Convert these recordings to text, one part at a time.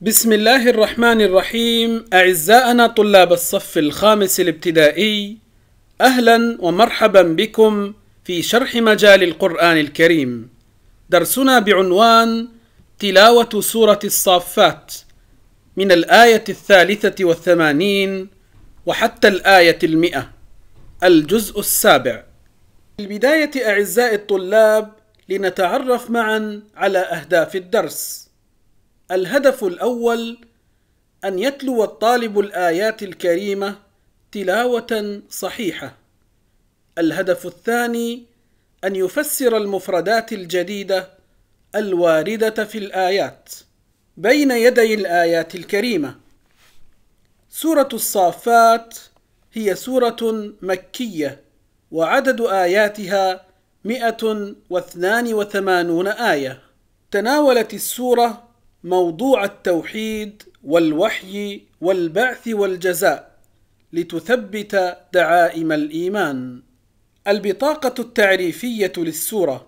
بسم الله الرحمن الرحيم أعزائنا طلاب الصف الخامس الابتدائي أهلا ومرحبا بكم في شرح مجال القرآن الكريم درسنا بعنوان تلاوة سورة الصافات من الآية الثالثة والثمانين وحتى الآية المئة الجزء السابع في البداية أعزائي الطلاب لنتعرف معا على أهداف الدرس الهدف الاول ان يتلو الطالب الايات الكريمه تلاوه صحيحه الهدف الثاني ان يفسر المفردات الجديده الوارده في الايات بين يدي الايات الكريمه سوره الصافات هي سوره مكيه وعدد اياتها 182 ايه تناولت السوره موضوع التوحيد والوحي والبعث والجزاء لتثبت دعائم الايمان البطاقه التعريفيه للسوره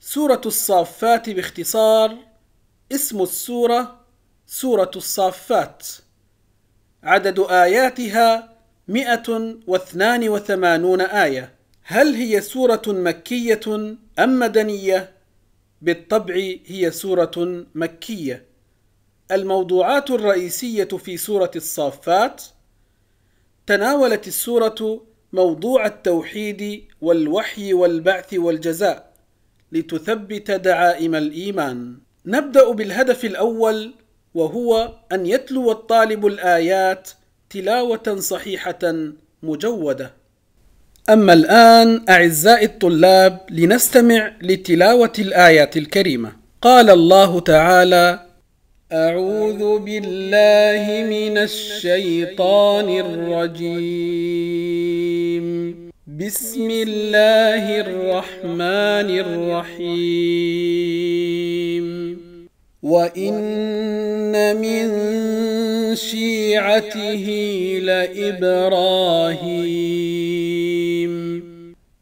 سوره الصافات باختصار اسم السوره سوره الصافات عدد اياتها 182 ايه هل هي سوره مكيه ام مدنيه بالطبع هي سورة مكية الموضوعات الرئيسية في سورة الصافات تناولت السورة موضوع التوحيد والوحي والبعث والجزاء لتثبت دعائم الإيمان. نبدأ بالهدف الأول وهو أن يتلو الطالب الآيات تلاوة صحيحة مجودة. أما الآن أعزائي الطلاب لنستمع لتلاوة الآيات الكريمة قال الله تعالى أعوذ بالله من الشيطان الرجيم بسم الله الرحمن الرحيم وإن من شيعته لإبراهيم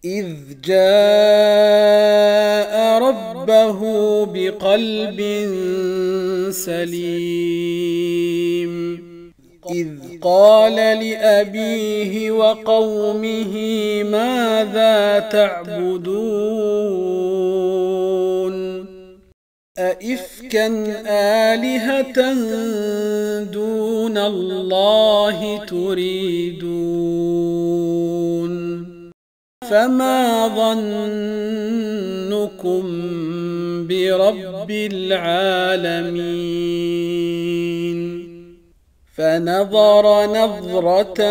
إذ جاء ربه بقلب سليم إذ قال لأبيه وقومه ماذا تعبدون أئفكا آلهة دون الله تريدون فما ظنكم برب العالمين فنظر نظرة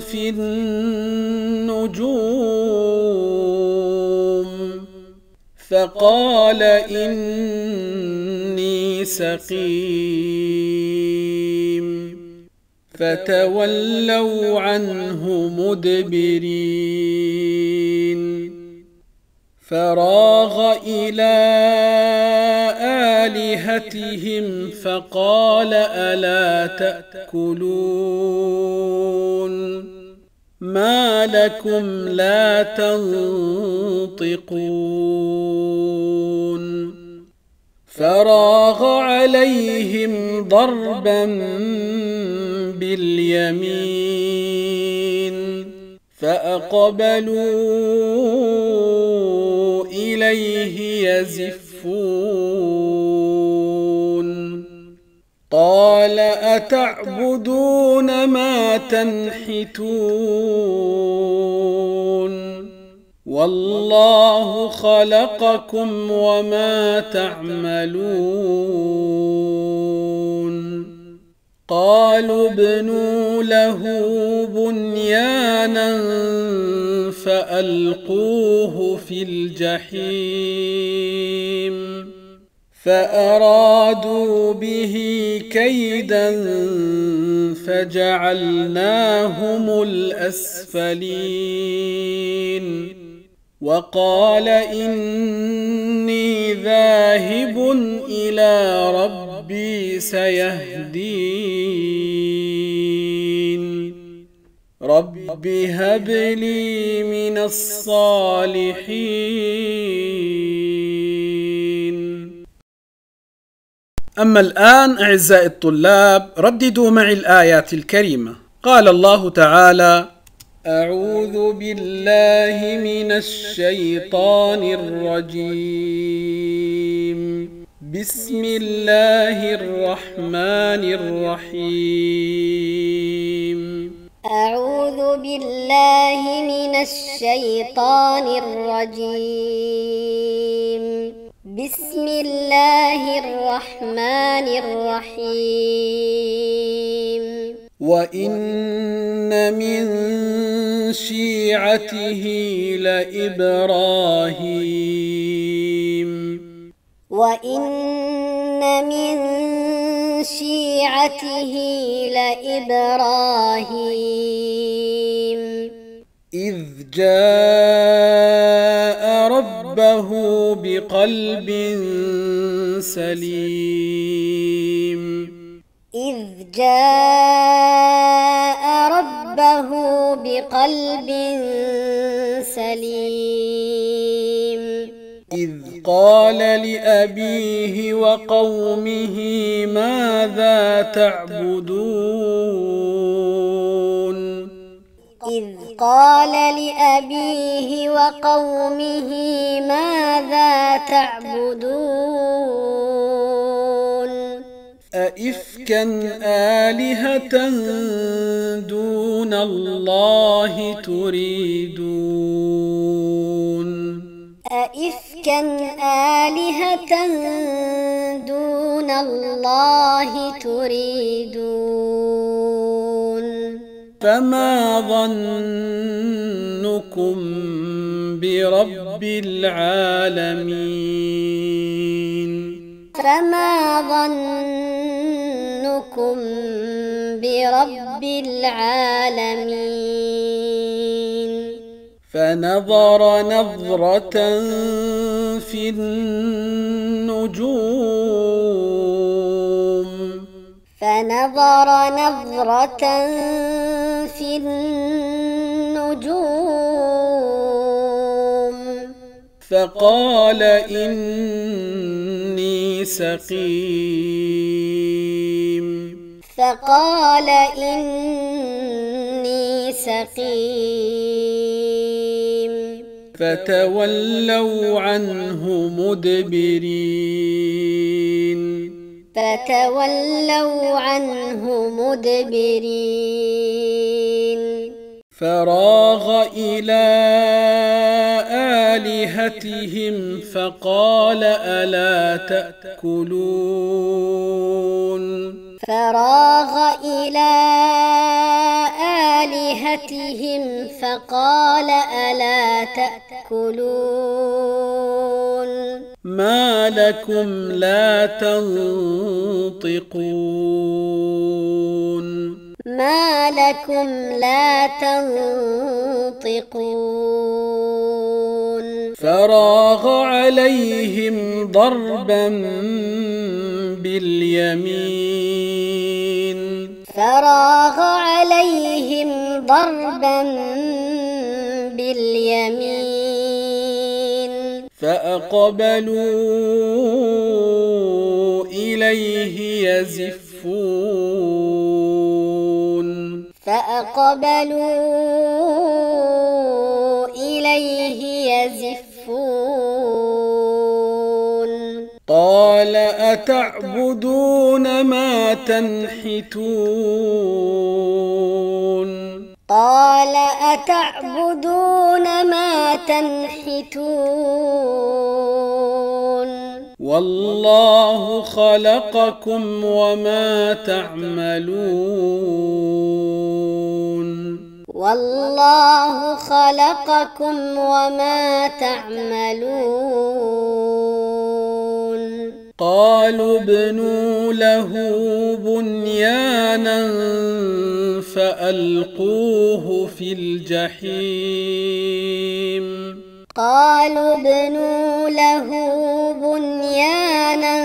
في النجوم فقال إني سقيم فتولوا عنه مدبرين فراغ إلى آلهتهم فقال ألا تأكلون ما لكم لا تنطقون فراغ عليهم ضربا باليمين فاقبلوا اليه يزفون قال أتعبدون ما تنحتون والله خلقكم وما تعملون قالوا ابنوا له بنيانا فألقوه في الجحيم فأرادوا به كيدا فجعلناهم الأسفلين وقال إني ذاهب إلى ربي سيهدين رب هب لي من الصالحين أما الآن أعزائي الطلاب رددوا معي الآيات الكريمة قال الله تعالى أعوذ بالله من الشيطان الرجيم بسم الله الرحمن الرحيم أعوذ بالله من الشيطان الرجيم بسم الله الرحمن الرحيم وإن من شيعته لإبراهيم وإن من شيعته لإبراهيم إذ جاء ربه بقلب سليم إذ جاء ربه بقلب سليم إذ قال لأبيه وقومه ماذا تعبدون قال لأبيه وقومه ماذا تعبدون أئفكا آلهة دون الله تريدون أئفكا آلهة دون الله تريدون فما ظنكم برب العالمين فما ظنكم برب العالمين فنظر نظرة في النجوم فنظر نظرة في النجوم فقال إني سقيم فقال إني سقيم فتولوا عنه مدبرين فتولوا عنه مدبرين فراغ الى الهتهم فقال الا تاكلون فراغ الى الهتهم فقال الا تاكلون ما لكم لا تنطقون فما لكم لا تنطقون فراغ عليهم ضربا باليمين فراغ عليهم ضربا باليمين فأقبلوا إليه يزفون فأقبلوا إليه يزفون قال أتعبدون ما تنحتون قال أتعبدون ما تنحتون والله خلقكم وما تعملون والله خلقكم وما تعملون قالوا بنوا له بنيانا فألقوه في الجحيم قالوا ابنوا له بنيانا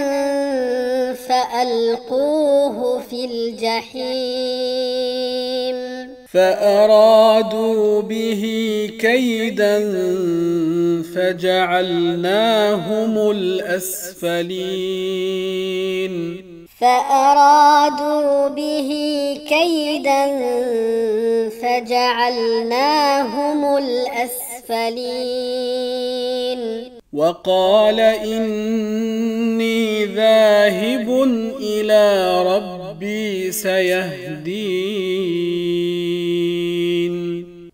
فألقوه في الجحيم فأرادوا به كيدا فجعلناهم الأسفلين فأرادوا به كيدا فجعلناهم الأسفلين المرسلين وقال إني ذاهب إلى ربي سيهدين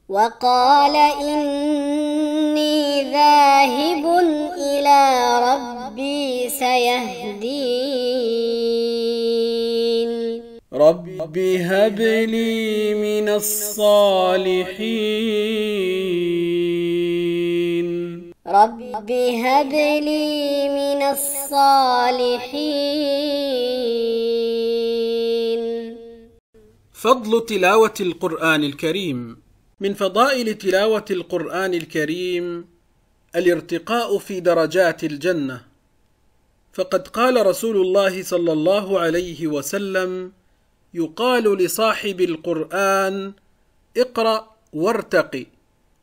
وقال إني ذاهب إلى ربي سيهدين رب هب لي من الصالحين رب هب لي من الصالحين فضل تلاوة القرآن الكريم من فضائل تلاوة القرآن الكريم الارتقاء في درجات الجنة فقد قال رسول الله صلى الله عليه وسلم يقال لصاحب القرآن اقرأ وارتقي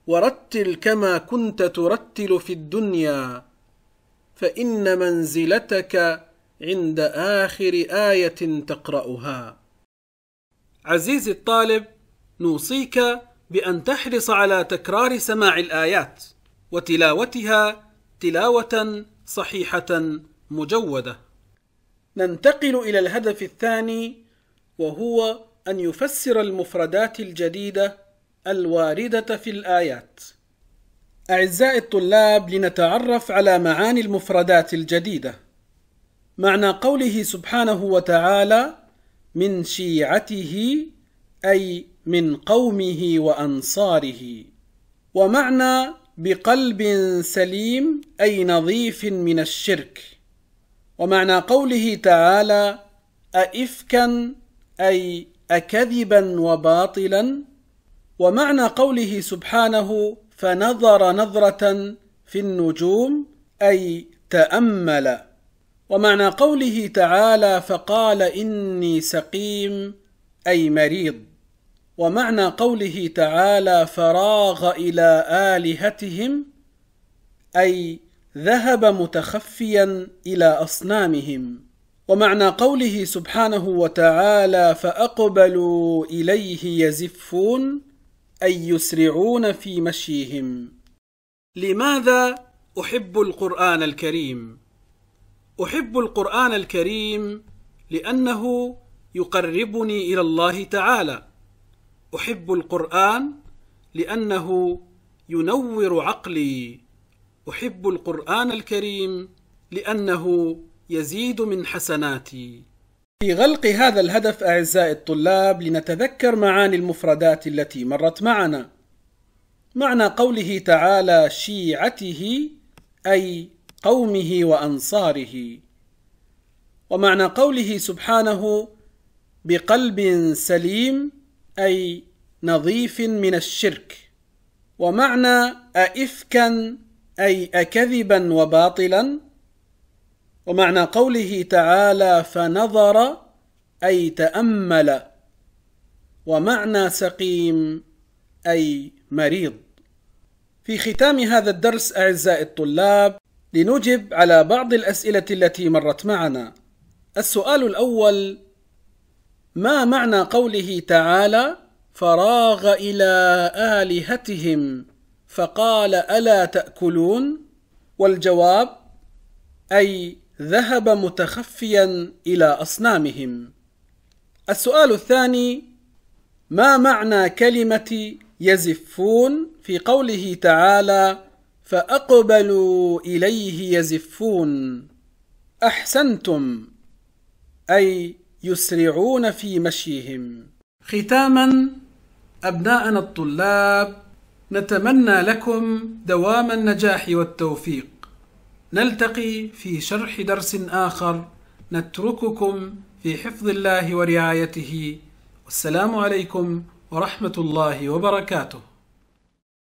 ورتل كما كنت ترتل في الدنيا فإن منزلتك عند آخر آية تقرأها. عزيزي الطالب، نوصيك بأن تحرص على تكرار سماع الآيات وتلاوتها تلاوة صحيحة مجودة. ننتقل إلى الهدف الثاني وهو أن يفسر المفردات الجديدة الواردة في الآيات. أعزائي الطلاب لنتعرف على معاني المفردات الجديدة. معنى قوله سبحانه وتعالى: من شيعته أي من قومه وأنصاره. ومعنى بقلب سليم أي نظيف من الشرك. ومعنى قوله تعالى: أئفكا أي أكذبا وباطلا ومعنى قوله سبحانه فنظر نظرة في النجوم أي تأمل ومعنى قوله تعالى فقال إني سقيم أي مريض ومعنى قوله تعالى فراغ إلى آلهتهم أي ذهب متخفيا إلى أصنامهم ومعنى قوله سبحانه وتعالى فأقبلوا إليه يزفون أي يسرعون في مشيهم لماذا أحب القرآن الكريم؟ أحب القرآن الكريم لأنه يقربني إلى الله تعالى أحب القرآن لأنه ينور عقلي أحب القرآن الكريم لأنه يزيد من حسناتي في غلق هذا الهدف أعزائي الطلاب لنتذكر معاني المفردات التي مرت معنا معنى قوله تعالى شيعته أي قومه وأنصاره ومعنى قوله سبحانه بقلب سليم أي نظيف من الشرك ومعنى أئفكا أي أكذبا وباطلا ومعنى قوله تعالى فنظر اي تامل ومعنى سقيم اي مريض في ختام هذا الدرس اعزائي الطلاب لنجب على بعض الاسئله التي مرت معنا السؤال الاول ما معنى قوله تعالى فراغ الى الهتهم فقال الا تاكلون والجواب اي ذهب متخفيا الى اصنامهم السؤال الثاني ما معنى كلمه يزفون في قوله تعالى فاقبلوا اليه يزفون احسنتم اي يسرعون في مشيهم ختاما ابناءنا الطلاب نتمنى لكم دوام النجاح والتوفيق نلتقي في شرح درس آخر نترككم في حفظ الله ورعايته والسلام عليكم ورحمة الله وبركاته